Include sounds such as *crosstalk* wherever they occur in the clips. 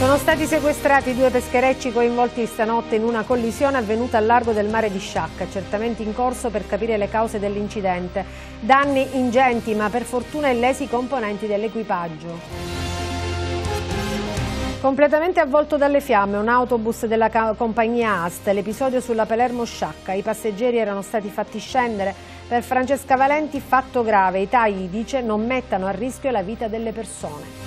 Sono stati sequestrati due pescherecci coinvolti stanotte in una collisione avvenuta al largo del mare di Sciacca, certamente in corso per capire le cause dell'incidente. Danni ingenti ma per fortuna illesi i componenti dell'equipaggio. Completamente avvolto dalle fiamme un autobus della compagnia AST, l'episodio sulla Palermo Sciacca, i passeggeri erano stati fatti scendere, per Francesca Valenti fatto grave, i tagli dice non mettano a rischio la vita delle persone.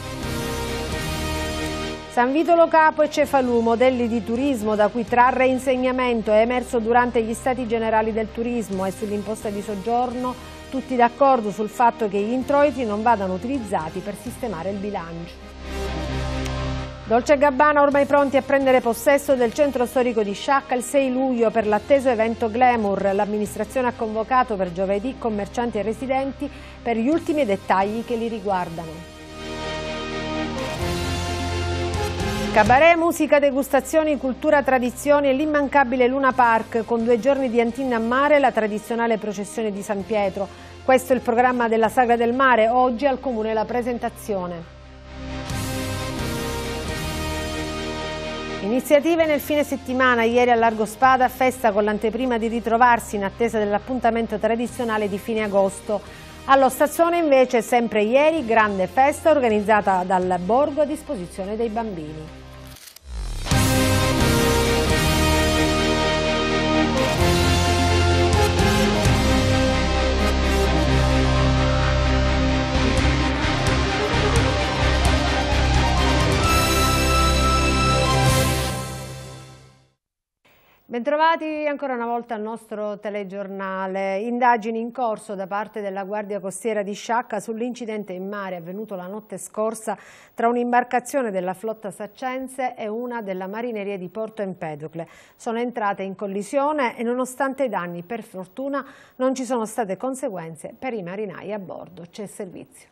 San Vitolo Capo e Cefalù, modelli di turismo da cui trarre insegnamento, è emerso durante gli stati generali del turismo e sull'imposta di soggiorno, tutti d'accordo sul fatto che gli introiti non vadano utilizzati per sistemare il bilancio. Dolce Gabbana ormai pronti a prendere possesso del centro storico di Sciacca il 6 luglio per l'atteso evento Glamour. L'amministrazione ha convocato per giovedì commercianti e residenti per gli ultimi dettagli che li riguardano. Cabaret, musica, degustazioni, cultura, tradizioni e l'immancabile Luna Park con due giorni di Antinna a mare e la tradizionale processione di San Pietro. Questo è il programma della Sagra del Mare, oggi al Comune la presentazione. Iniziative nel fine settimana, ieri a Largo Spada, festa con l'anteprima di ritrovarsi in attesa dell'appuntamento tradizionale di fine agosto. Allo Stazzone invece sempre ieri grande festa organizzata dal Borgo a disposizione dei bambini. Thank you. Bentrovati ancora una volta al nostro telegiornale. Indagini in corso da parte della Guardia Costiera di Sciacca sull'incidente in mare avvenuto la notte scorsa tra un'imbarcazione della flotta saccense e una della marineria di Porto Empedocle. Sono entrate in collisione e nonostante i danni, per fortuna, non ci sono state conseguenze per i marinai a bordo. C'è servizio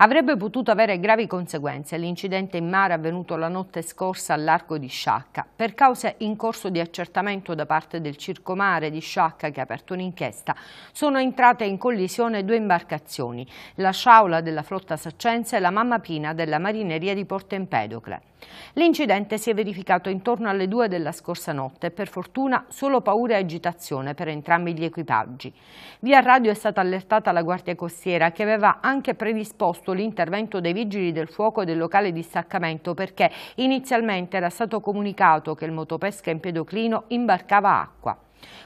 avrebbe potuto avere gravi conseguenze l'incidente in mare avvenuto la notte scorsa all'Arco di Sciacca per cause in corso di accertamento da parte del Circo Mare di Sciacca che ha aperto un'inchiesta. Sono entrate in collisione due imbarcazioni, la sciaula della flotta saccense e la mamma pina della marineria di Porto Empedocle. L'incidente si è verificato intorno alle 2 della scorsa notte e per fortuna solo paura e agitazione per entrambi gli equipaggi. Via radio è stata allertata la Guardia Costiera che aveva anche predisposto l'intervento dei vigili del fuoco del locale distaccamento perché inizialmente era stato comunicato che il motopesca in pedoclino imbarcava acqua.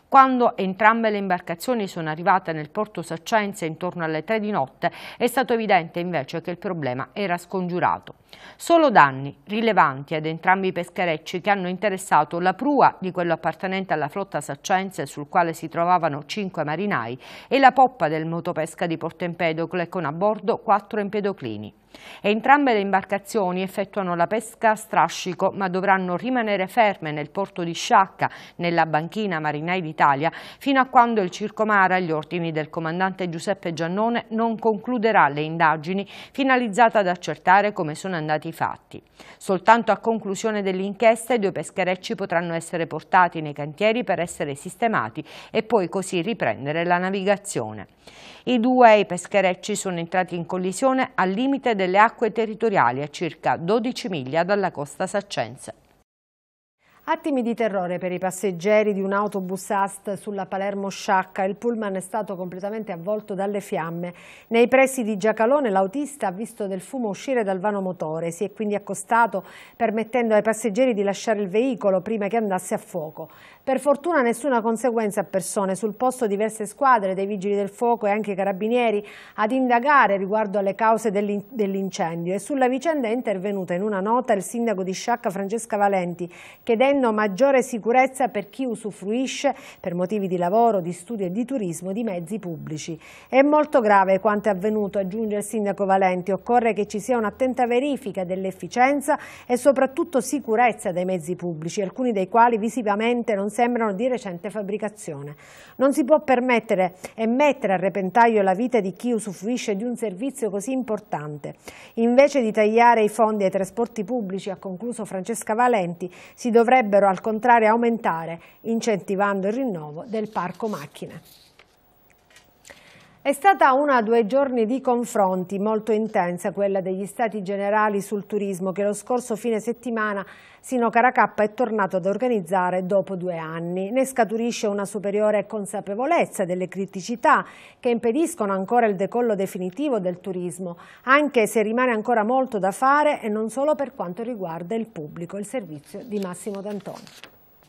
Quando entrambe le imbarcazioni sono arrivate nel porto Saccenze intorno alle 3 di notte è stato evidente invece che il problema era scongiurato. Solo danni rilevanti ad entrambi i pescherecci che hanno interessato la prua di quello appartenente alla flotta saccense sul quale si trovavano cinque marinai e la poppa del motopesca di Porto Empedocle con a bordo quattro empedoclini. Entrambe le imbarcazioni effettuano la pesca a strascico ma dovranno rimanere ferme nel porto di Sciacca, nella banchina Marinai d'Italia, fino a quando il Circomara, agli ordini del comandante Giuseppe Giannone, non concluderà le indagini finalizzate ad accertare come sono andate andati fatti. Soltanto a conclusione dell'inchiesta i due pescherecci potranno essere portati nei cantieri per essere sistemati e poi così riprendere la navigazione. I due i pescherecci sono entrati in collisione al limite delle acque territoriali a circa 12 miglia dalla costa saccense. Attimi di terrore per i passeggeri di un autobus AST sulla Palermo Sciacca. Il pullman è stato completamente avvolto dalle fiamme. Nei pressi di Giacalone l'autista ha visto del fumo uscire dal vano motore. Si è quindi accostato permettendo ai passeggeri di lasciare il veicolo prima che andasse a fuoco. Per fortuna nessuna conseguenza a persone. Sul posto diverse squadre dei Vigili del Fuoco e anche Carabinieri ad indagare riguardo alle cause dell'incendio. E sulla vicenda è intervenuta in una nota il sindaco di Sciacca Francesca Valenti chiedendo maggiore sicurezza per chi usufruisce per motivi di lavoro, di studio e di turismo di mezzi pubblici. È molto grave quanto è avvenuto, aggiunge il sindaco Valenti. Occorre che ci sia un'attenta verifica dell'efficienza e soprattutto sicurezza dei mezzi pubblici, alcuni dei quali visivamente non sembrano di recente fabbricazione. Non si può permettere e mettere a repentaglio la vita di chi usufruisce di un servizio così importante. Invece di tagliare i fondi ai trasporti pubblici, ha concluso Francesca Valenti, si dovrebbero al contrario aumentare, incentivando il rinnovo del parco macchine. È stata una o due giorni di confronti molto intensa quella degli stati generali sul turismo che lo scorso fine settimana Sino Caracappa è tornato ad organizzare dopo due anni. Ne scaturisce una superiore consapevolezza delle criticità che impediscono ancora il decollo definitivo del turismo, anche se rimane ancora molto da fare e non solo per quanto riguarda il pubblico. Il servizio di Massimo D'Antoni.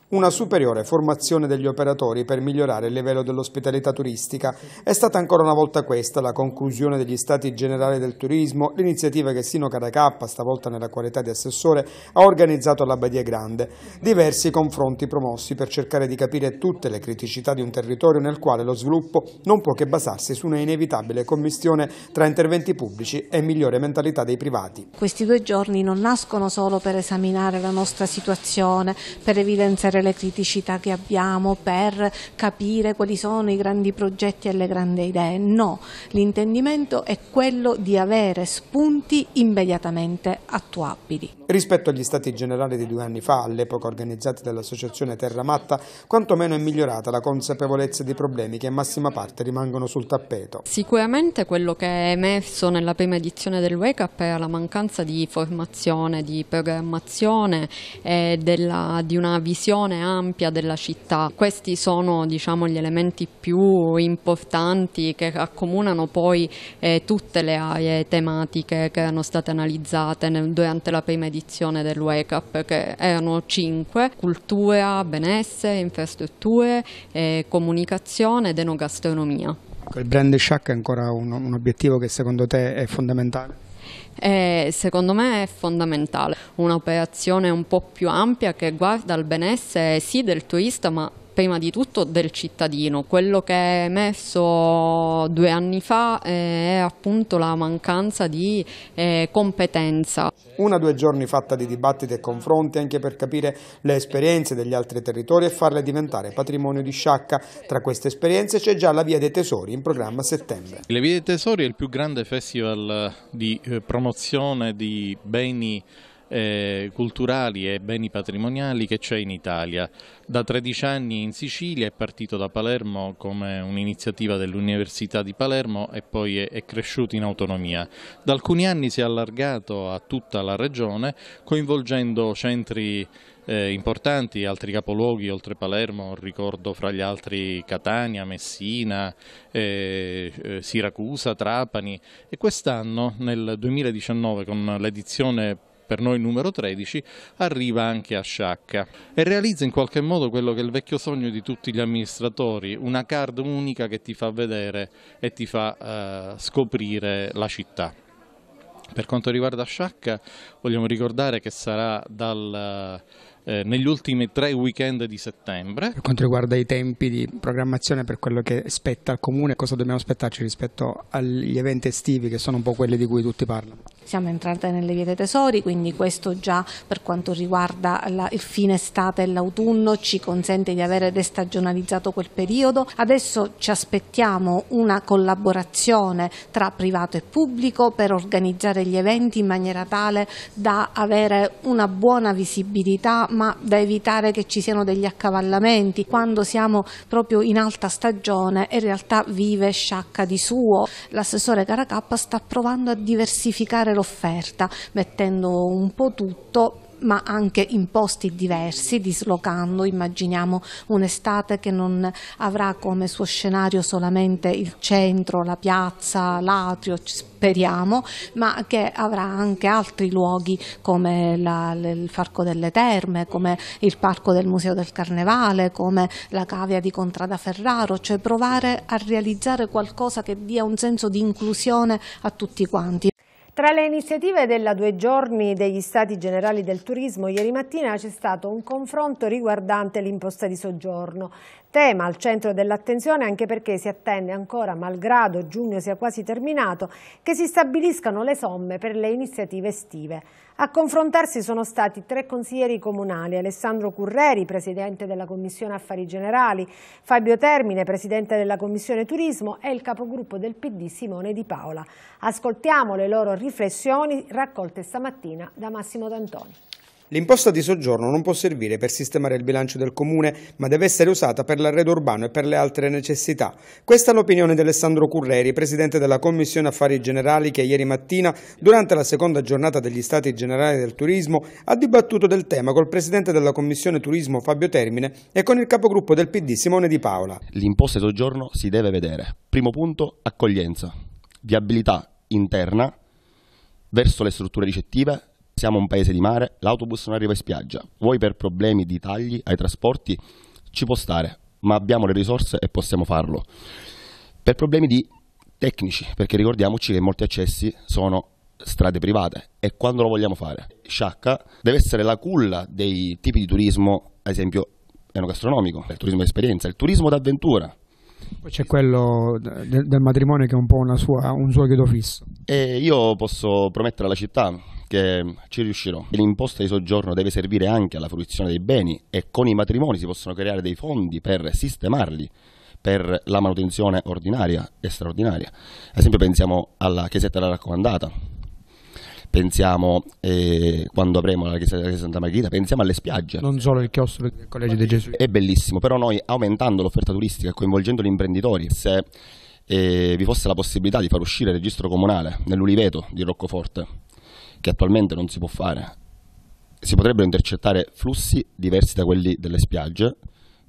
Una superiore formazione degli operatori per migliorare il livello dell'ospitalità turistica è stata ancora una volta questa la conclusione degli stati generali del turismo, l'iniziativa che Sino Caracappa, stavolta nella qualità di assessore, ha organizzato alla Badia Grande. Diversi confronti promossi per cercare di capire tutte le criticità di un territorio nel quale lo sviluppo non può che basarsi su una inevitabile commistione tra interventi pubblici e migliore mentalità dei privati. Questi due giorni non nascono solo per esaminare la nostra situazione, per evidenziare conoscere le criticità che abbiamo, per capire quali sono i grandi progetti e le grandi idee. No, l'intendimento è quello di avere spunti immediatamente attuabili. Rispetto agli stati generali di due anni fa, all'epoca organizzati dall'associazione Terra Matta, quantomeno è migliorata la consapevolezza dei problemi che in massima parte rimangono sul tappeto. Sicuramente quello che è emerso nella prima edizione del Wake Up era la mancanza di formazione, di programmazione e della, di una visione ampia della città. Questi sono diciamo, gli elementi più importanti che accomunano poi eh, tutte le aree tematiche che erano state analizzate nel, durante la prima edizione edizione del Wake Up che erano cinque, cultura, benessere, infrastrutture, eh, comunicazione ed enogastronomia. Il brand Shack è ancora un, un obiettivo che secondo te è fondamentale? E eh, secondo me è fondamentale un'operazione un po' più ampia che guarda il benessere sì del turista ma prima di tutto del cittadino. Quello che è emesso due anni fa eh, è appunto la mancanza di eh, competenza. Una o due giorni fatta di dibattiti e confronti anche per capire le esperienze degli altri territori e farle diventare patrimonio di Sciacca. Tra queste esperienze c'è già la Via dei Tesori in programma a settembre. La Via dei Tesori è il più grande festival di eh, promozione di beni eh, culturali e beni patrimoniali che c'è in Italia. Da 13 anni in Sicilia è partito da Palermo come un'iniziativa dell'Università di Palermo e poi è, è cresciuto in autonomia. Da alcuni anni si è allargato a tutta la regione coinvolgendo centri eh, importanti, altri capoluoghi oltre Palermo, ricordo fra gli altri Catania, Messina, eh, eh Siracusa, Trapani e quest'anno nel 2019 con l'edizione per noi numero 13, arriva anche a Sciacca e realizza in qualche modo quello che è il vecchio sogno di tutti gli amministratori, una card unica che ti fa vedere e ti fa eh, scoprire la città. Per quanto riguarda Sciacca, vogliamo ricordare che sarà dal, eh, negli ultimi tre weekend di settembre. Per quanto riguarda i tempi di programmazione per quello che spetta al comune, cosa dobbiamo aspettarci rispetto agli eventi estivi che sono un po' quelli di cui tutti parlano? Siamo entrate nelle vie dei tesori, quindi questo già per quanto riguarda la, il fine estate e l'autunno ci consente di avere destagionalizzato quel periodo. Adesso ci aspettiamo una collaborazione tra privato e pubblico per organizzare gli eventi in maniera tale da avere una buona visibilità ma da evitare che ci siano degli accavallamenti. Quando siamo proprio in alta stagione in realtà vive sciacca di suo. L'assessore Caracappa sta provando a diversificare l'offerta mettendo un po' tutto ma anche in posti diversi, dislocando, immaginiamo un'estate che non avrà come suo scenario solamente il centro, la piazza, l'atrio, speriamo, ma che avrà anche altri luoghi come la, il Parco delle Terme, come il Parco del Museo del Carnevale, come la Cavia di Contrada Ferraro, cioè provare a realizzare qualcosa che dia un senso di inclusione a tutti quanti. Tra le iniziative della due giorni degli Stati Generali del Turismo, ieri mattina c'è stato un confronto riguardante l'imposta di soggiorno tema al centro dell'attenzione anche perché si attende ancora, malgrado giugno sia quasi terminato, che si stabiliscano le somme per le iniziative estive. A confrontarsi sono stati tre consiglieri comunali, Alessandro Curreri, presidente della Commissione Affari Generali, Fabio Termine, presidente della Commissione Turismo e il capogruppo del PD Simone Di Paola. Ascoltiamo le loro riflessioni raccolte stamattina da Massimo D'Antoni. L'imposta di soggiorno non può servire per sistemare il bilancio del comune, ma deve essere usata per l'arredo urbano e per le altre necessità. Questa è l'opinione di Alessandro Curreri, presidente della Commissione Affari Generali, che ieri mattina, durante la seconda giornata degli Stati Generali del Turismo, ha dibattuto del tema col presidente della Commissione Turismo Fabio Termine e con il capogruppo del PD Simone Di Paola. L'imposta di soggiorno si deve vedere. Primo punto, accoglienza, viabilità interna verso le strutture ricettive siamo un paese di mare, l'autobus non arriva in spiaggia. Vuoi per problemi di tagli ai trasporti ci può stare, ma abbiamo le risorse e possiamo farlo. Per problemi di tecnici, perché ricordiamoci che molti accessi sono strade private e quando lo vogliamo fare? Sciacca deve essere la culla dei tipi di turismo, ad esempio enogastronomico, il turismo d'esperienza, il turismo d'avventura. Poi c'è quello del, matrimonio che è un po' sua, un suo chiodo fisso. E io posso promettere alla città che ci riuscirò. L'imposta di soggiorno deve servire anche alla fruizione dei beni e con i matrimoni si possono creare dei fondi per sistemarli per la manutenzione ordinaria e straordinaria. Ad esempio pensiamo alla chiesetta della raccomandata, pensiamo eh, quando avremo la chiesa di Santa Margherita, pensiamo alle spiagge. Non solo il chiostro del Collegio dei Gesù. È bellissimo, però noi aumentando l'offerta turistica e coinvolgendo gli imprenditori, se eh, vi fosse la possibilità di far uscire il registro comunale nell'Uliveto di Roccoforte, che attualmente non si può fare. Si potrebbero intercettare flussi diversi da quelli delle spiagge,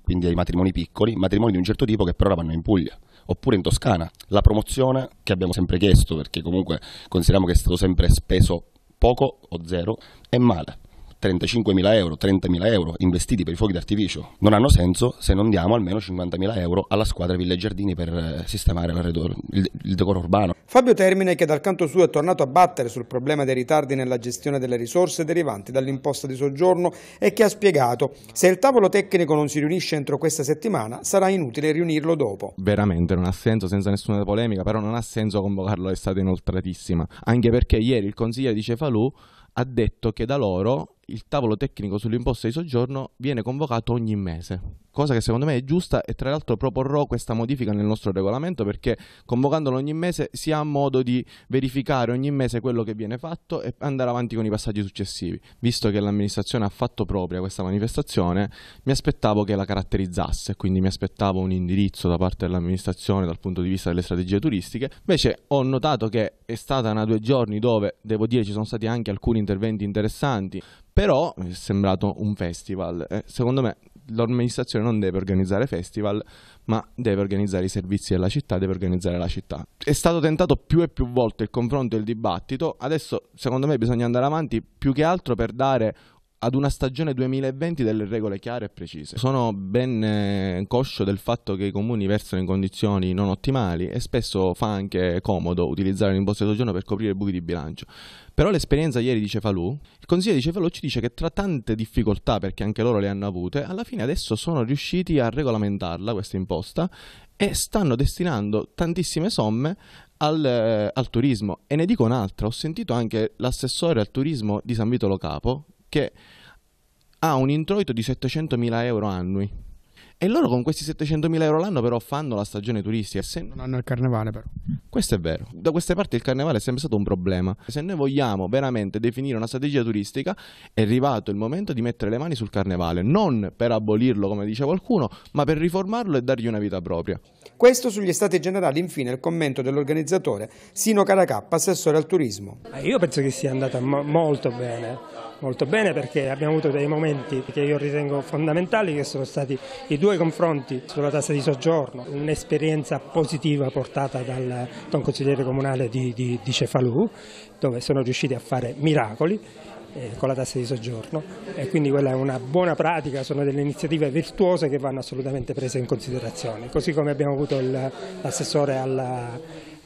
quindi ai matrimoni piccoli, matrimoni di un certo tipo che però ora vanno in Puglia oppure in Toscana. La promozione che abbiamo sempre chiesto, perché comunque consideriamo che è stato sempre speso poco o zero, è male. 35.000 euro, 30.000 euro investiti per i fuochi d'artificio non hanno senso se non diamo almeno 50.000 euro alla squadra Villa Giardini per eh, sistemare il, decoro urbano. Fabio Termine che dal canto suo è tornato a battere sul problema dei ritardi nella gestione delle risorse derivanti dall'imposta di soggiorno e che ha spiegato se il tavolo tecnico non si riunisce entro questa settimana sarà inutile riunirlo dopo. Veramente non ha senso senza nessuna polemica però non ha senso convocarlo è stata inoltratissima anche perché ieri il consigliere di Cefalù ha detto che da loro il tavolo tecnico sull'imposta di soggiorno viene convocato ogni mese, cosa che secondo me è giusta e tra l'altro proporrò questa modifica nel nostro regolamento perché convocandolo ogni mese si ha modo di verificare ogni mese quello che viene fatto e andare avanti con i passaggi successivi. Visto che l'amministrazione ha fatto propria questa manifestazione, mi aspettavo che la caratterizzasse, quindi mi aspettavo un indirizzo da parte dell'amministrazione dal punto di vista delle strategie turistiche. Invece ho notato che è stata una due giorni dove, devo dire, ci sono stati anche alcuni interventi interessanti, però eh, è sembrato un festival. Eh, secondo me l'amministrazione non deve organizzare festival, ma deve organizzare i servizi della città, deve organizzare la città. È stato tentato più e più volte il confronto e il dibattito, adesso secondo me bisogna andare avanti più che altro per dare ad una stagione 2020 delle regole chiare e precise. Sono ben eh, coscio del fatto che i comuni versano in condizioni non ottimali e spesso fa anche comodo utilizzare l'imposta di soggiorno per coprire buchi di bilancio. Però l'esperienza ieri di Cefalù, il consiglio di Cefalù ci dice che tra tante difficoltà, perché anche loro le hanno avute, alla fine adesso sono riusciti a regolamentarla questa imposta e stanno destinando tantissime somme al, eh, al turismo. E ne dico un'altra, ho sentito anche l'assessore al turismo di San Vito Lo Capo, che ha un introito di 700.000 euro annui. E loro con questi 700.000 euro l'anno però fanno la stagione turistica. Se... Non hanno il carnevale però. Questo è vero. Da queste parti il carnevale è sempre stato un problema. Se noi vogliamo veramente definire una strategia turistica è arrivato il momento di mettere le mani sul carnevale, non per abolirlo come dice qualcuno, ma per riformarlo e dargli una vita propria. Questo sugli stati generali, infine il commento dell'organizzatore Sino Caracappa, assessore al turismo. Eh, io penso che sia andata mo molto bene molto bene perché abbiamo avuto dei momenti che io ritengo fondamentali che sono stati i due confronti sulla tassa di soggiorno, un'esperienza positiva portata dal, da un consigliere comunale di, di, di Cefalù dove sono riusciti a fare miracoli eh, con la tassa di soggiorno e quindi quella è una buona pratica, sono delle iniziative virtuose che vanno assolutamente prese in considerazione, così come abbiamo avuto l'assessore alla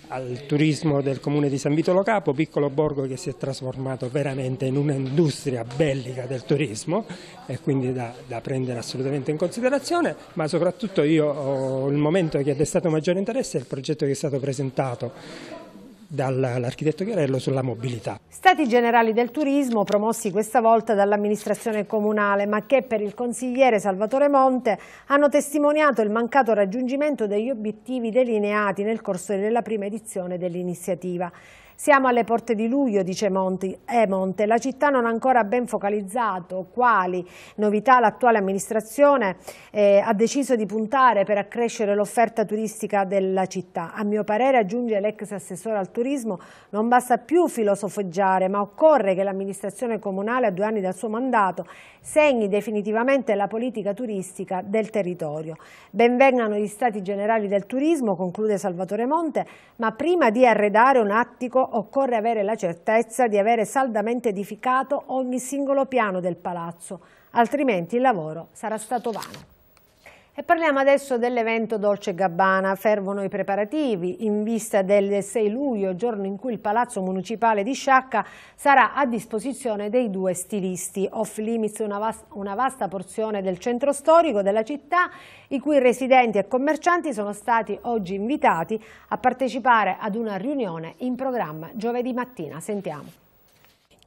al turismo del comune di San Vito Lo Capo, piccolo borgo che si è trasformato veramente in un'industria bellica del turismo e quindi da, da, prendere assolutamente in considerazione, ma soprattutto io ho il momento che è destato maggiore interesse è il progetto che è stato presentato dall'architetto Chiarello sulla mobilità. Stati generali del turismo promossi questa volta dall'amministrazione comunale ma che per il consigliere Salvatore Monte hanno testimoniato il mancato raggiungimento degli obiettivi delineati nel corso della prima edizione dell'iniziativa. Siamo alle porte di luglio, dice Monti, eh, Monte, la città non ha ancora ben focalizzato quali novità l'attuale amministrazione eh, ha deciso di puntare per accrescere l'offerta turistica della città. A mio parere, aggiunge l'ex assessore al turismo, non basta più filosofeggiare, ma occorre che l'amministrazione comunale a due anni dal suo mandato segni definitivamente la politica turistica del territorio. Benvengano gli stati generali del turismo, conclude Salvatore Monte, ma prima di arredare un attico occorre avere la certezza di avere saldamente edificato ogni singolo piano del palazzo, altrimenti il lavoro sarà stato vano. E parliamo adesso dell'evento Dolce Gabbana. Fervono i preparativi in vista del 6 luglio, giorno in cui il Palazzo Municipale di Sciacca sarà a disposizione dei due stilisti. Off limits una, vas una vasta porzione del centro storico della città, i cui residenti e commercianti sono stati oggi invitati a partecipare ad una riunione in programma giovedì mattina. Sentiamo.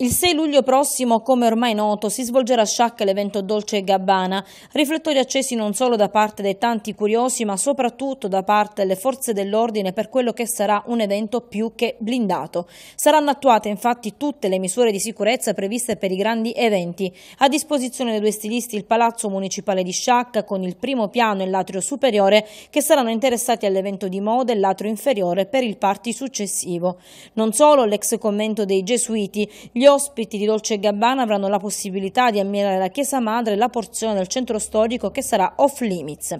Il 6 luglio prossimo, come ormai noto, si svolgerà a Sciacca l'evento Dolce Gabbana, riflettori accesi non solo da parte dei tanti curiosi, ma soprattutto da parte delle forze dell'ordine per quello che sarà un evento più che blindato. Saranno attuate infatti tutte le misure di sicurezza previste per i grandi eventi. A disposizione dei due stilisti il Palazzo Municipale di Sciacca con il primo piano e l'atrio superiore che saranno interessati all'evento di moda e l'atrio inferiore per il party successivo. Non solo l'ex commento dei gesuiti, gli ospiti di Dolce Gabbana avranno la possibilità di ammirare la Chiesa Madre e la porzione del centro storico che sarà off limits.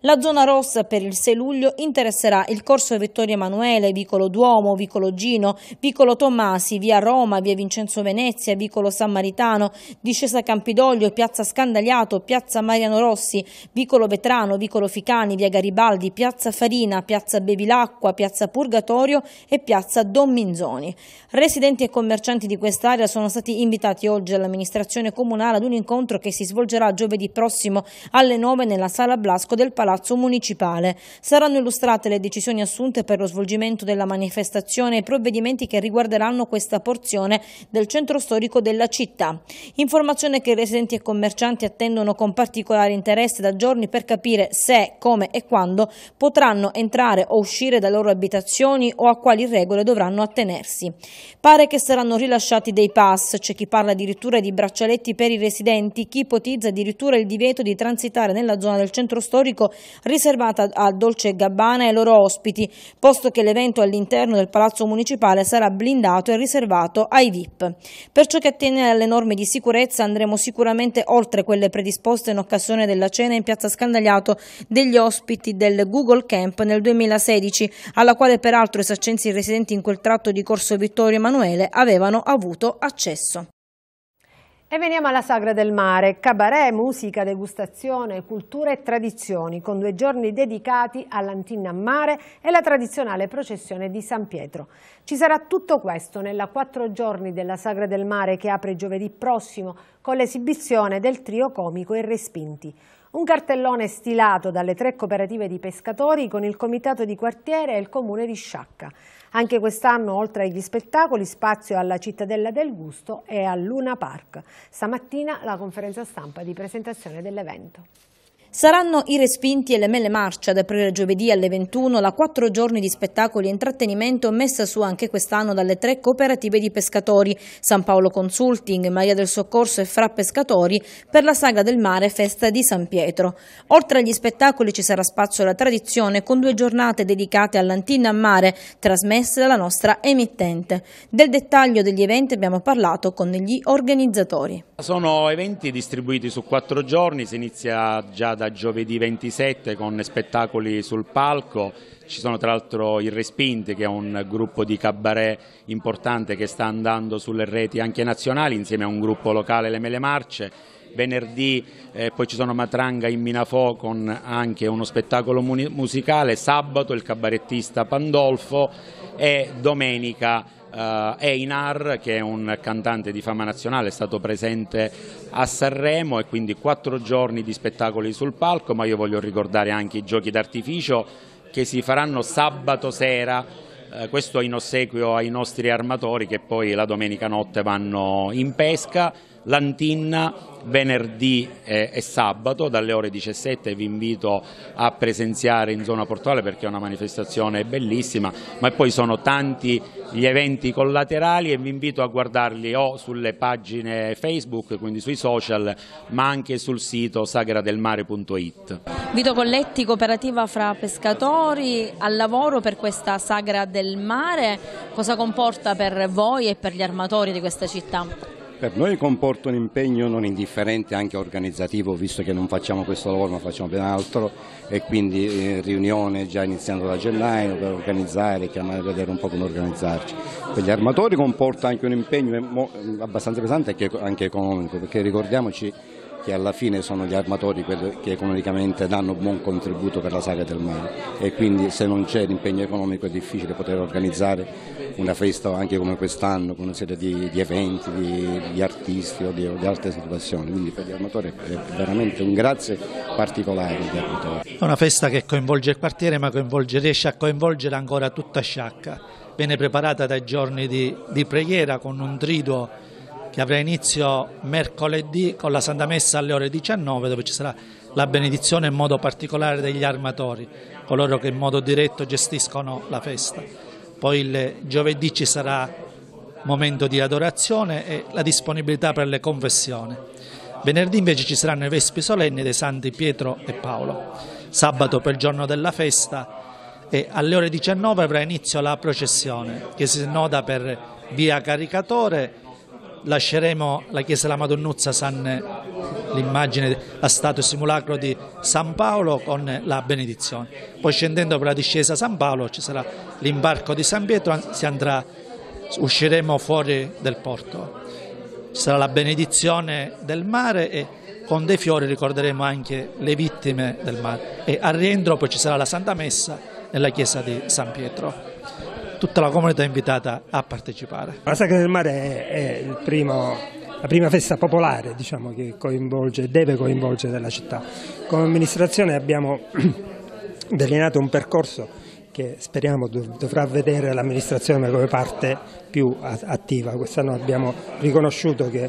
La zona rossa per il 6 luglio interesserà il corso Vittorio Emanuele, Vicolo Duomo, Vicolo Gino, Vicolo Tommasi, via Roma, via Vincenzo Venezia, Vicolo San Maritano, discesa Campidoglio, piazza Scandagliato, piazza Mariano Rossi, Vicolo Vetrano, Vicolo Ficani, via Garibaldi, piazza Farina, piazza Bevilacqua, piazza Purgatorio e piazza Don Minzoni. Residenti e commercianti di questa forestaria sono stati invitati oggi all'amministrazione comunale ad un incontro che si svolgerà giovedì prossimo alle 9 nella sala Blasco del Palazzo Municipale. Saranno illustrate le decisioni assunte per lo svolgimento della manifestazione e i provvedimenti che riguarderanno questa porzione del centro storico della città. Informazione che residenti e commercianti attendono con particolare interesse da giorni per capire se, come e quando potranno entrare o uscire dalle loro abitazioni o a quali regole dovranno attenersi. Pare che saranno rilasciati dei pass, c'è chi parla addirittura di braccialetti per i residenti, chi ipotizza addirittura il divieto di transitare nella zona del centro storico riservata a Dolce Gabbana e ai loro ospiti, posto che l'evento all'interno del palazzo municipale sarà blindato e riservato ai VIP. Per ciò che attiene alle norme di sicurezza andremo sicuramente oltre quelle predisposte in occasione della cena in piazza Scandagliato degli ospiti del Google Camp nel 2016, alla quale peraltro i saccensi residenti in quel tratto di Corso Vittorio Emanuele avevano avuto gratuito accesso. E veniamo alla Sagra del Mare, cabaret, musica, degustazione, cultura e tradizioni, con due giorni dedicati all'Antinna Mare e la tradizionale processione di San Pietro. Ci sarà tutto questo nella quattro giorni della Sagra del Mare che apre giovedì prossimo con l'esibizione del trio comico I Respinti. Un cartellone stilato dalle tre cooperative di pescatori con il comitato di quartiere e il comune di Sciacca. Anche quest'anno, oltre agli spettacoli, spazio alla Cittadella del Gusto e al Luna Park. Stamattina la conferenza stampa di presentazione dell'evento. Saranno i respinti e le mele marce ad aprire giovedì alle 21 la quattro giorni di spettacoli e intrattenimento messa su anche quest'anno dalle tre cooperative di pescatori San Paolo Consulting, Maria del Soccorso e Fra Pescatori per la saga del mare Festa di San Pietro. Oltre agli spettacoli ci sarà spazio alla tradizione con due giornate dedicate all'antina a mare trasmesse dalla nostra emittente. Del dettaglio degli eventi abbiamo parlato con gli organizzatori. Sono eventi distribuiti su quattro giorni, si inizia già da serata giovedì 27 con spettacoli sul palco, ci sono tra l'altro i Respinti che è un gruppo di cabaret importante che sta andando sulle reti anche nazionali insieme a un gruppo locale Le Mele Marce venerdì eh, poi ci sono Matranga in Minafò con anche uno spettacolo musicale, sabato il cabarettista Pandolfo e domenica Uh, Einar che è un cantante di fama nazionale è stato presente a Sanremo e quindi quattro giorni di spettacoli sul palco ma io voglio ricordare anche i giochi d'artificio che si faranno sabato sera uh, questo in ossequio ai nostri armatori che poi la domenica notte vanno in pesca, Lantinna venerdì e sabato dalle ore 17 vi invito a presenziare in zona portuale perché è una manifestazione bellissima ma poi sono tanti gli eventi collaterali e vi invito a guardarli o sulle pagine Facebook quindi sui social ma anche sul sito sagradelmare.it Vito Colletti, cooperativa fra pescatori al lavoro per questa Sagra del Mare cosa comporta per voi e per gli armatori di questa città? Per noi comporta un impegno non indifferente anche organizzativo, visto che non facciamo questo lavoro ma facciamo ben altro e quindi eh, riunione già iniziando da gennaio per organizzare, chiamare a vedere un po' come organizzarci. Per gli armatori comporta anche un impegno eh, abbastanza pesante anche economico, perché ricordiamoci che alla fine sono gli armatori quelli che economicamente danno un buon contributo per la saga del mare e quindi se non c'è l'impegno economico è difficile poter organizzare una festa anche come quest'anno con una serie di, di eventi, di, di, artisti o di, di altre situazioni, quindi per gli armatori è veramente un grazie particolare È una festa che coinvolge il quartiere ma coinvolge, riesce a coinvolgere ancora tutta Sciacca, viene preparata dai giorni di, di preghiera con un trido che avrà inizio mercoledì con la Santa Messa alle ore 19 dove ci sarà la benedizione in modo particolare degli armatori, coloro che in modo diretto gestiscono la festa. Poi il giovedì ci sarà momento di adorazione e la disponibilità per le confessioni. Venerdì invece ci saranno i vespi solenni dei santi Pietro e Paolo. Sabato per il giorno della festa e alle ore 19 avrà inizio la processione che si snoda per via Caricatore lasceremo la chiesa della Madonnuzza San, l'immagine a statua simulacro di San Paolo con la benedizione. Poi scendendo per la discesa a San Paolo ci sarà l'imbarco di San Pietro, andrà, usciremo fuori del porto. Ci sarà la benedizione del mare e con dei fiori ricorderemo anche le vittime del mare. E al rientro poi ci sarà la Santa Messa nella chiesa di San Pietro tutta la comunità è invitata a partecipare. La Sacra del Mare è, è primo, la prima festa popolare diciamo, che coinvolge, e deve coinvolgere la città. Come amministrazione abbiamo *clears throat* delineato un percorso che speriamo dovrà vedere l'amministrazione come parte più attiva. Quest'anno abbiamo riconosciuto che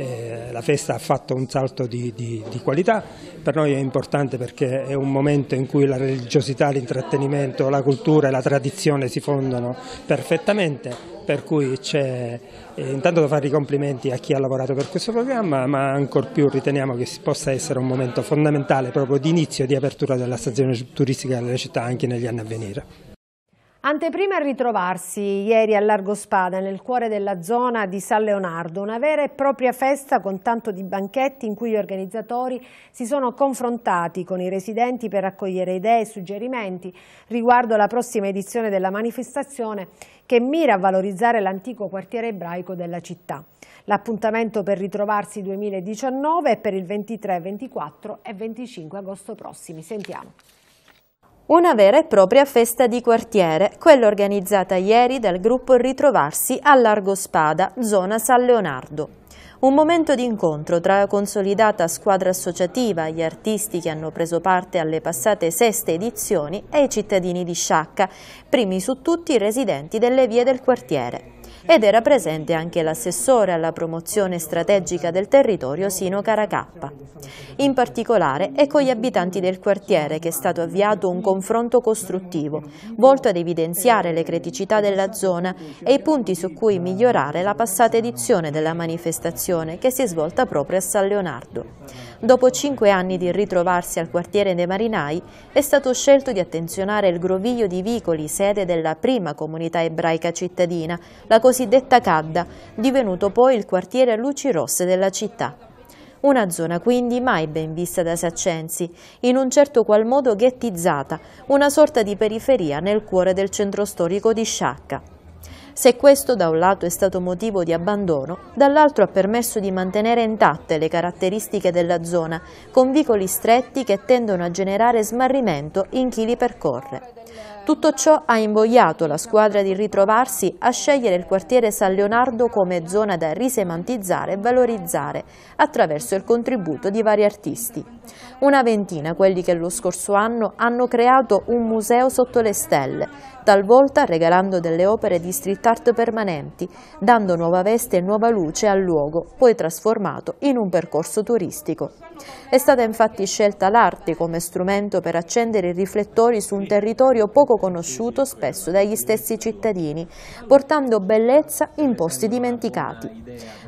eh, la festa ha fatto un salto di, di, di, qualità, per noi è importante perché è un momento in cui la religiosità, l'intrattenimento, la cultura e la tradizione si fondono perfettamente, per cui c'è eh, intanto da fare i complimenti a chi ha lavorato per questo programma, ma ancor più riteniamo che possa essere un momento fondamentale proprio di inizio e di apertura della stazione turistica della città anche negli anni a venire. Anteprima a ritrovarsi ieri a Largo Spada, nel cuore della zona di San Leonardo, una vera e propria festa con tanto di banchetti in cui gli organizzatori si sono confrontati con i residenti per raccogliere idee e suggerimenti riguardo alla prossima edizione della manifestazione che mira a valorizzare l'antico quartiere ebraico della città. L'appuntamento per ritrovarsi 2019 è per il 23, 24 e 25 agosto prossimi. Sentiamo. Una vera e propria festa di quartiere, quella organizzata ieri dal gruppo Ritrovarsi a Largo Spada, zona San Leonardo. Un momento di incontro tra la consolidata squadra associativa, gli artisti che hanno preso parte alle passate seste edizioni e i cittadini di Sciacca, primi su tutti i residenti delle vie del quartiere ed era presente anche l'assessore alla promozione strategica del territorio Sino Caracappa. In particolare è con gli abitanti del quartiere che è stato avviato un confronto costruttivo, volto ad evidenziare le criticità della zona e i punti su cui migliorare la passata edizione della manifestazione che si è svolta proprio a San Leonardo dopo cinque anni di ritrovarsi al quartiere dei Marinai, è stato scelto di attenzionare il groviglio di Vicoli, sede della prima comunità ebraica cittadina, la cosiddetta Cadda, divenuto poi il quartiere a luci rosse della città. Una zona quindi mai ben vista da Saccensi, in un certo qual modo ghettizzata, una sorta di periferia nel cuore del centro storico di Sciacca. Se questo da un lato è stato motivo di abbandono, dall'altro ha permesso di mantenere intatte le caratteristiche della zona, con vicoli stretti che tendono a generare smarrimento in chi li percorre. Tutto ciò ha invogliato la squadra di ritrovarsi a scegliere il quartiere San Leonardo come zona da risemantizzare e valorizzare attraverso il contributo di vari artisti. Una ventina quelli che lo scorso anno hanno creato un museo sotto le stelle, talvolta regalando delle opere di street art permanenti, dando nuova veste e nuova luce al luogo, poi trasformato in un percorso turistico. È stata infatti scelta l'arte come strumento per accendere i riflettori su un territorio poco conosciuto spesso dagli stessi cittadini, portando bellezza in posti dimenticati.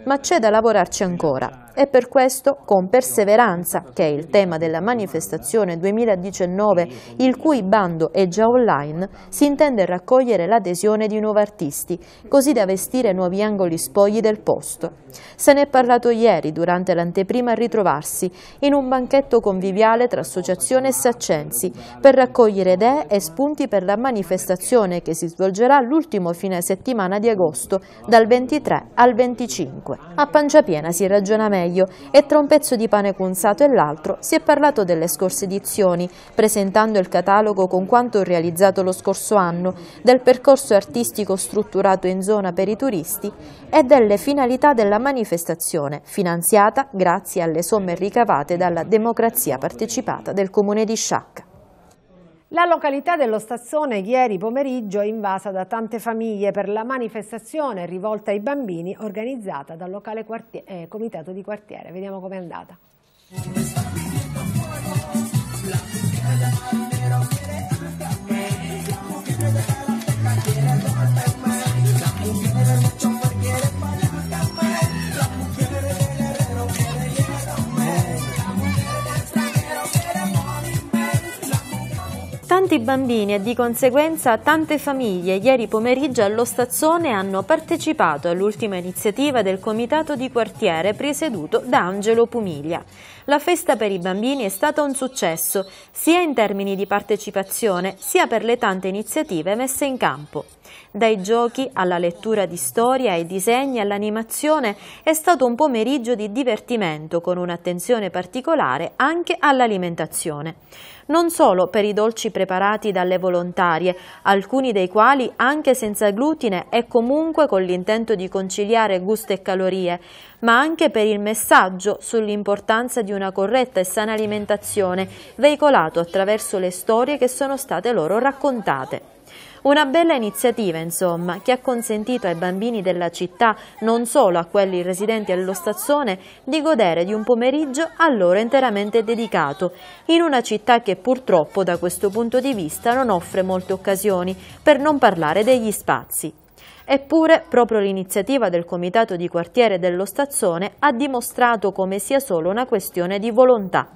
Ma c'è da lavorarci ancora e per questo con perseveranza, che è il tema della manifestazione 2019, il cui bando è già online, si intende raccogliere l'adesione di nuovi artisti, così da vestire nuovi angoli spogli del posto. Se ne è parlato ieri durante l'anteprima a ritrovarsi in un banchetto conviviale tra associazione e Saccensi per raccogliere idee e spunti per la manifestazione che si svolgerà l'ultimo fine settimana di agosto, dal 23 al 25. A pancia piena si ragionamento meglio e tra un pezzo di pane cunzato e l'altro si è parlato delle scorse edizioni, presentando il catalogo con quanto realizzato lo scorso anno, del percorso artistico strutturato in zona per i turisti e delle finalità della manifestazione, finanziata grazie alle somme ricavate dalla democrazia partecipata del comune di Sciacca. La località dello Stazzone ieri pomeriggio è invasa da tante famiglie per la manifestazione rivolta ai bambini organizzata dal locale eh, comitato di quartiere. Vediamo com'è andata. Thank Tanti bambini e di conseguenza tante famiglie ieri pomeriggio allo Stazzone hanno partecipato all'ultima iniziativa del comitato di quartiere presieduto da Angelo Pumiglia. La festa per i bambini è stata un successo, sia in termini di partecipazione, sia per le tante iniziative messe in campo. Dai giochi alla lettura di storia, ai disegni, all'animazione, è stato un pomeriggio di divertimento con un'attenzione particolare anche all'alimentazione. Non solo per i dolci preparati dalle volontarie, alcuni dei quali anche senza glutine e comunque con l'intento di conciliare gusto e calorie, ma anche per il messaggio sull'importanza di una corretta e sana alimentazione veicolato attraverso le storie che sono state loro raccontate. Una bella iniziativa, insomma, che ha consentito ai bambini della città, non solo a quelli residenti allo stazione, di godere di un pomeriggio a loro interamente dedicato, in una città che purtroppo da questo punto di vista non offre molte occasioni, per non parlare degli spazi. Eppure, proprio l'iniziativa del comitato di quartiere dello Stazione ha dimostrato come sia solo una questione di volontà.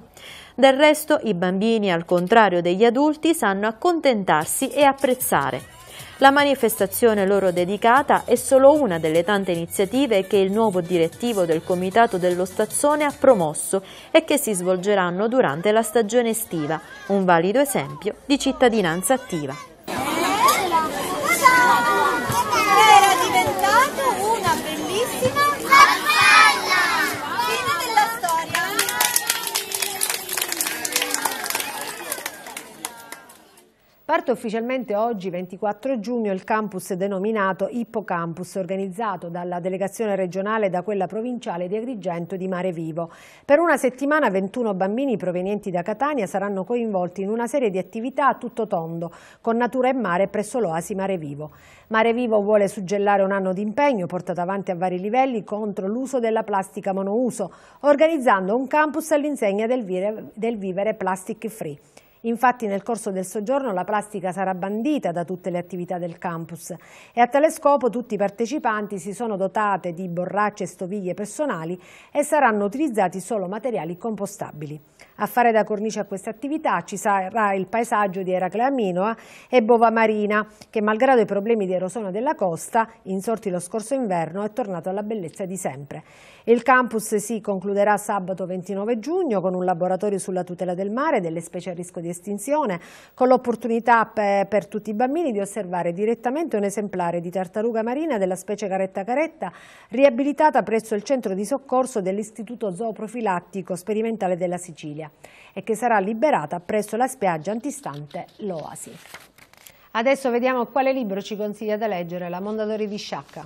Del resto i bambini, al contrario degli adulti, sanno accontentarsi e apprezzare. La manifestazione loro dedicata è solo una delle tante iniziative che il nuovo direttivo del Comitato dello Stazzone ha promosso e che si svolgeranno durante la stagione estiva, un valido esempio di cittadinanza attiva. Parte ufficialmente oggi, 24 giugno, il campus denominato Ippocampus, organizzato dalla delegazione regionale e da quella provinciale di Agrigento di Mare Vivo. Per una settimana 21 bambini provenienti da Catania saranno coinvolti in una serie di attività a tutto tondo, con natura e mare presso l'Oasi Mare Vivo. Mare Vivo vuole suggellare un anno di impegno portato avanti a vari livelli contro l'uso della plastica monouso, organizzando un campus all'insegna del, del vivere plastic free. Infatti nel corso del soggiorno la plastica sarà bandita da tutte le attività del campus e a tale scopo tutti i partecipanti si sono dotate di borracce e stoviglie personali e saranno utilizzati solo materiali compostabili. A fare da cornice a questa attività ci sarà il paesaggio di Eraclea Minoa e Bova Marina che malgrado i problemi di erosione della costa insorti lo scorso inverno è tornato alla bellezza di sempre. Il campus si concluderà sabato 29 giugno con un laboratorio sulla tutela del mare e delle specie a rischio di estinzione, con l'opportunità per, per tutti i bambini di osservare direttamente un esemplare di tartaruga marina della specie caretta caretta, riabilitata presso il centro di soccorso dell'Istituto Zooprofilattico Sperimentale della Sicilia e che sarà liberata presso la spiaggia antistante l'Oasi. Adesso vediamo quale libro ci consiglia da leggere la Mondadori di Sciacca.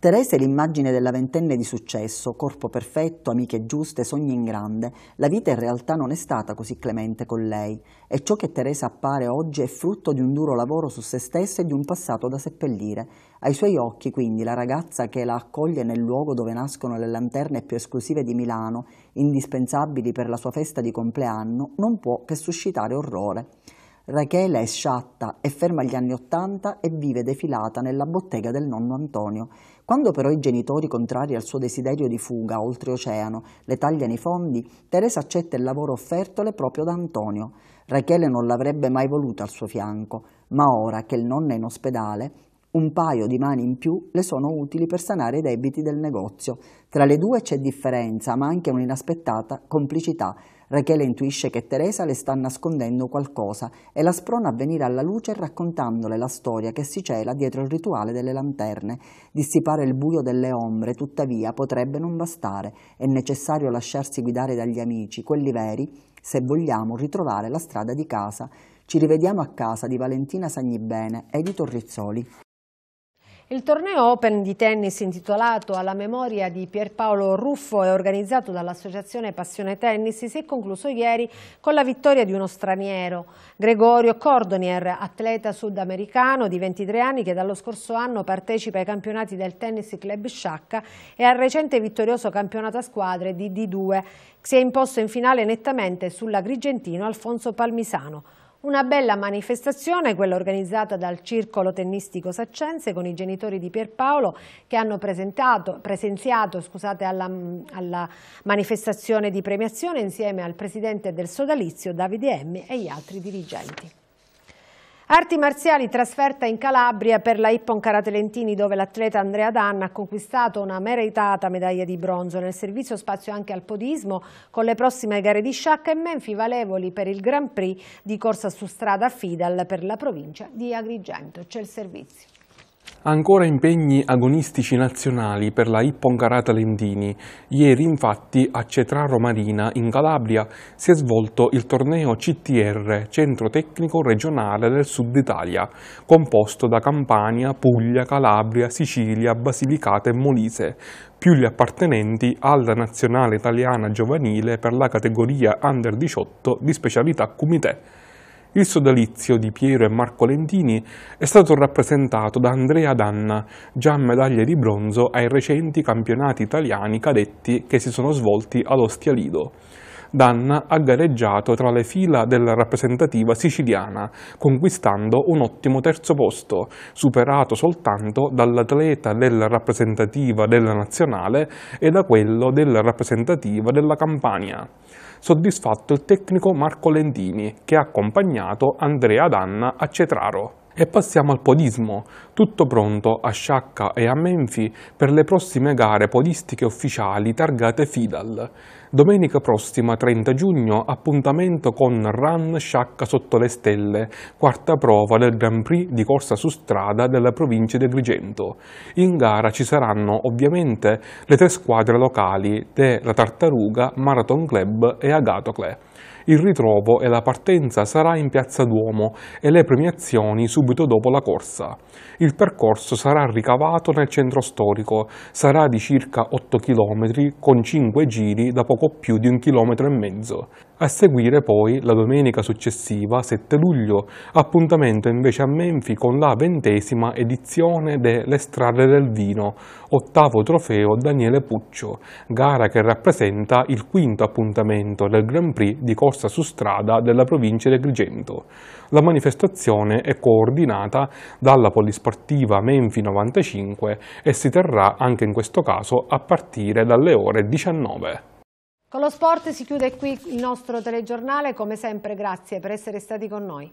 Teresa è l'immagine della ventenne di successo, corpo perfetto, amiche giuste, sogni in grande. La vita in realtà non è stata così clemente con lei e ciò che Teresa appare oggi è frutto di un duro lavoro su se stessa e di un passato da seppellire. Ai suoi occhi, quindi, la ragazza che la accoglie nel luogo dove nascono le lanterne più esclusive di Milano, indispensabili per la sua festa di compleanno, non può che suscitare orrore. Rachela è sciatta, è ferma agli anni Ottanta e vive defilata nella bottega del nonno Antonio. Quando però i genitori, contrari al suo desiderio di fuga oltreoceano, le tagliano i fondi, Teresa accetta il lavoro offertole proprio da Antonio. Rachele non l'avrebbe mai voluta al suo fianco, ma ora che il nonno è in ospedale, un paio di mani in più le sono utili per sanare i debiti del negozio. Tra le due c'è differenza, ma anche un'inaspettata complicità. Rachele intuisce che Teresa le sta nascondendo qualcosa e la sprona a venire alla luce raccontandole la storia che si cela dietro il rituale delle lanterne. Dissipare il buio delle ombre, tuttavia, potrebbe non bastare. È necessario lasciarsi guidare dagli amici, quelli veri, se vogliamo ritrovare la strada di casa. Ci rivediamo a casa di Valentina Sagnibene, Editor Rizzoli. Il torneo Open di tennis intitolato alla memoria di Pierpaolo Ruffo e organizzato dall'associazione Passione Tennis si è concluso ieri con la vittoria di uno straniero, Gregorio Cordonier, atleta sudamericano di 23 anni che dallo scorso anno partecipa ai campionati del Tennis Club Sciacca e al recente vittorioso campionato a squadre di D2. Si è imposto in finale nettamente sull'agrigentino Alfonso Palmisano. Una bella manifestazione, quella organizzata dal Circolo Tennistico Saccense con i genitori di Pierpaolo che hanno presenziato scusate, alla, mm, alla, manifestazione di premiazione insieme al presidente del sodalizio Davide Emmi e gli altri dirigenti. Arti marziali trasferta in Calabria per la Ippon Caratelentini dove l'atleta Andrea Danna ha conquistato una meritata medaglia di bronzo. Nel servizio spazio anche al podismo con le prossime gare di sciacca e menfi valevoli per il Grand Prix di corsa su strada Fidal per la provincia di Agrigento. C'è il servizio. Ancora impegni agonistici nazionali per la Ipponcarata Karate Lendini. Ieri infatti a Cetraro Marina in Calabria si è svolto il torneo CTR, Centro Tecnico Regionale del Sud Italia, composto da Campania, Puglia, Calabria, Sicilia, Basilicata e Molise, più gli appartenenti alla Nazionale Italiana Giovanile per la categoria Under 18 di specialità Cumité. Il sodalizio di Piero e Marco Lentini è stato rappresentato da Andrea Danna, già medaglia di bronzo ai recenti campionati italiani cadetti che si sono svolti all'Ostia Lido. Danna ha gareggiato tra le fila della rappresentativa siciliana, conquistando un ottimo terzo posto, superato soltanto dall'atleta della rappresentativa della nazionale e da quello della rappresentativa della Campania soddisfatto il tecnico Marco Lendini che ha accompagnato Andrea Danna a Cetraro. E passiamo al podismo, tutto pronto a Sciacca e a Menfi per le prossime gare podistiche ufficiali targate FIDAL. Domenica prossima, 30 giugno, appuntamento con Run Sciacca sotto le stelle, quarta prova del Grand Prix di corsa su strada della provincia di Agrigento. In gara ci saranno ovviamente le tre squadre locali de La Tartaruga, Marathon Club e Agatocle. Il ritrovo e la partenza sarà in Piazza Duomo e le premiazioni subito dopo la corsa. Il percorso sarà ricavato nel centro storico, sarà di circa 8 km con 5 giri da poco più di un chilometro e mezzo. A seguire poi, la domenica successiva, 7 luglio, appuntamento invece a Menfi con la ventesima edizione delle Strade del Vino, ottavo trofeo Daniele Puccio, gara che rappresenta il quinto appuntamento del Grand Prix di corsa su strada della provincia di Agrigento. La manifestazione è coordinata dalla polisportiva Menfi 95 e si terrà anche in questo caso a partire dalle ore 19. Con lo sport si chiude qui il nostro telegiornale, come sempre grazie per essere stati con noi.